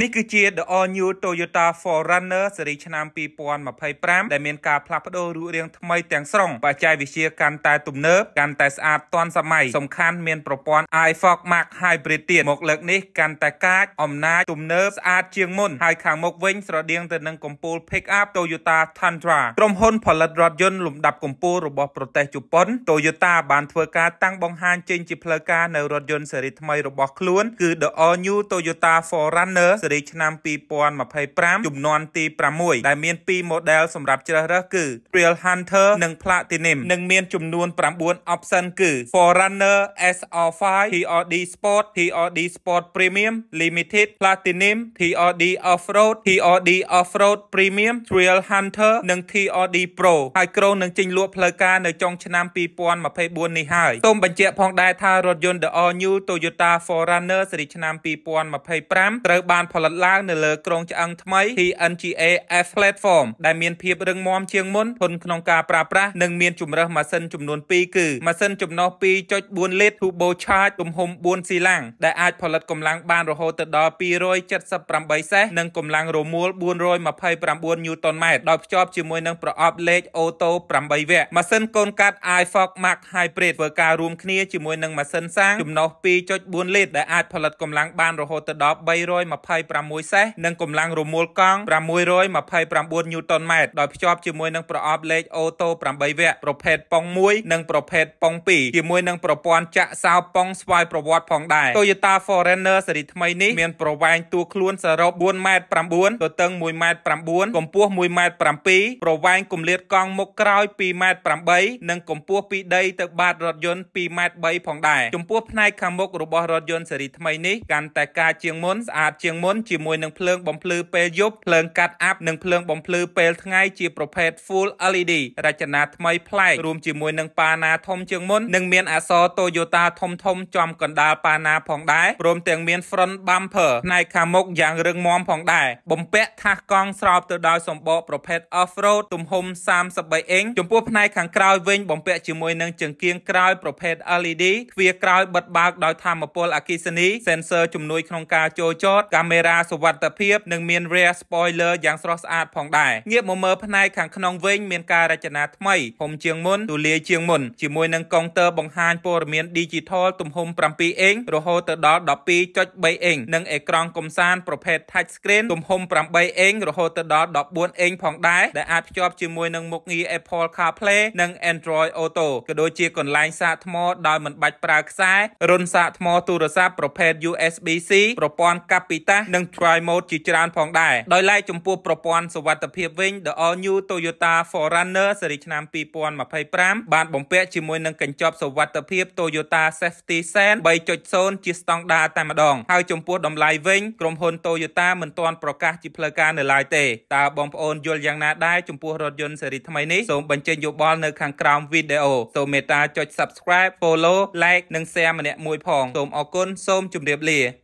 នេះគឺជា The All New Toyota 4Runner ស៊េរីឆ្នាំ2025ដែលមានការផ្លាស់ប្ដូររូបរាងថ្មីទាំងស្រុងបច្ចេកវិទ្យាកាន់តែទំនើបកាន់តែស្អាតទាន់សម័យសំខាន់មានប្រព័ន្ធ iFog Max Hybrid ទៀតមកលើកនេះកាន់តែកាចអំណាចទំនើបស្អាតជាងមុនហើយខាងមុខវិញស្រដៀងទៅនឹងកំពូល Pickup Toyota Tundra ក្រុមហ៊ុនផលិតរថយន្តលំដាប់កំពូលរបស់ប្រទេសជប៉ុន Toyota បានធ្វើការតាំងបង្ហាញចេញជាផ្លូវការនៅរថយន្តស៊េរីថ្មីរបស់ខ្លួនគឺ The All New Toyota 4Runner ស៊េរីឆ្នាំ2025ចំនួនទី6ដែលមាន2 model សម្រាប់ជ្រើសរើសគឺ Trail Hunter និង Platinum និងមានចំនួន9 option គឺ Forerunner SR5 TRD Sport TRD Sport Premium Limited Platinum TRD Offroad TRD Offroad Premium Trail Hunter និង TRD Pro ហើយក្រុងនឹងចេញលក់ផ្លូវការនៅចុងឆ្នាំ2024នេះហើយសូមបញ្ជាក់ផងដែរថារថយន្ត The All New Toyota Forerunner ស៊េរីឆ្នាំ2025ត្រូវបានផលិតឡើងនៅលើក្រុងឆ្អឹងថ្មី TNGA S platform ដែលមានភាពរឹងមាំជាងមុនធន់ក្នុងការប្រើប្រាស់និងមានជម្រើសម៉ាស៊ីនចំនួន2គឺម៉ាស៊ីនចំណុះ2.4លីត្រ turbo charge ទំហំ4ស៊ីឡាំងដែលអាចផលិតកម្លាំងបានរហូតទៅដល់278សេះនិងកម្លាំងរមួល429 Newton Metro ដោយភ្ជាប់ជាមួយនឹងប្រអប់លេខអូតូ8វគ្គម៉ាស៊ីនកូនកាត់ iFox Mark Hybrid ធ្វើការរួមគ្នាជាមួយនឹងម៉ាស៊ីនសាំងចំណុះ2.4លីត្រដែលអាចផលិតកម្លាំងបានរហូតទៅដល់320 626សេះនិងកម្លាំងរមួលកង់629ញូតនម៉ែត្រដោយភ្ជាប់ជាមួយនឹងប្រអប់លេខអូតូ8វគ្គប្រភេទប៉ុង1និងប្រភេទប៉ុង2ជាមួយនឹងប្រព័ន្ធចាក់សោប៉ុងស្វ័យប្រវត្តិផងដែរ Toyota Forerunner ស៊េរីថ្មីនេះមានប្រវែងតួខ្លួនសរុប4ម៉ែត្រ9ទទឹង1ម៉ែត្រ9កម្ពស់1ម៉ែត្រ7ប្រវែងគម្លាតកង់មុខក្រោយ2ម៉ែត្រ8និងកម្ពស់ពីដីទៅ បាតរថយន្ត2ម៉ែត្រ3ផងដែរចំពោះផ្នែកខាងមុខរបស់រថយន្តស៊េរីថ្មីនេះកាន់តែការជាងមុនស្អាតជាងមុនន់ជាមួយនឹងភ្លើងបំភ្លឺពេលយប់ភ្លើងកាត់អាប់និងភ្លើងបំភ្លឺពេលថ្ងៃជាប្រភេទ Full LED រចនាថ្មីប្លែករួមជាមួយនឹងប៉ាណាធំជាងមុននិងមានអក្សរ Toyota ធំធំចំកណ្ដាលប៉ាណាផងដែរព្រមទាំងមាន Front Bumper ផ្នែកខាងមុខយ៉ាងរឹងមាំផងដែរបំពាក់ថាសកង់ស្រោបទៅដោយសម្បកប្រភេទ Off-road ទំហំ33អ៊ីងចំពោះផ្នែកខាងក្រោយវិញបំពាក់ជាមួយនឹងជង្គៀងក្រោយប្រភេទ LED ទ្វារក្រោយបិទបើកដោយធម្មពលអគ្គិសនី sensor ជំនួយក្នុងការចូលចតកាមេរ៉ារ៉ាសុវត្ថិភាពនិងមាន rear spoiler យ៉ាងស្រស់ស្អាតផងដែរងាកមកមើលផ្នែកខាងក្នុងវិញ មានការរចនាថ្មីធំជាងមុនទូលាយជាងមុនជាមួយនឹងកុងទ័របង្ហាញព័ត៌មាន digital ទំហំ7អ៊ីងរហូតទៅដល់12.3អ៊ីងនិងអេក្រង់កំសាន្តប្រភេទ touch screen ទំហំ8អ៊ីងរហូតទៅដល់14អ៊ីងផងដែរដែលអាចភ្ជាប់ជាមួយនឹងមុខងារ Apple CarPlay និង Android Auto ក៏ដូចជាកន្លែងសាកថ្មដោយមិនបាច់ប្រើខ្សែរុនសាកថ្មទូរស័ព្ទប្រភេទ USB-C ប្រព័ន្ធកាពីតាសនិង Try Mode ជាច្រើនផងដែរដោយឡែកចំពោះប្រព័ន្ធសុវត្ថិភាពវិញ The All New Toyota 4Runner សេរីឆ្នាំ2025បាន បំពាក់ជាមួយនឹងកញ្ចប់សុវត្ថិភាព Toyota Safety Sense 3.0ជាស្តង់ដារតែម្ដងហើយចំពោះតម្លៃវិញ ក្រុមហ៊ុន Toyota មិនទាន់ប្រកាសជាផ្លូវការនៅឡើយទេតើបងប្អូនយល់យ៉ាងណាដែរចំពោះរថយន្តសេរីថ្មីនេះសូមបញ្ចេញយោបល់នៅ ខាងក្រោមវីដេអូសូមមេត្តាចុច Subscribe Follow Like និង Share ម្នាក់មួយ ផងសូមអរគុណសូមជម្រាបលា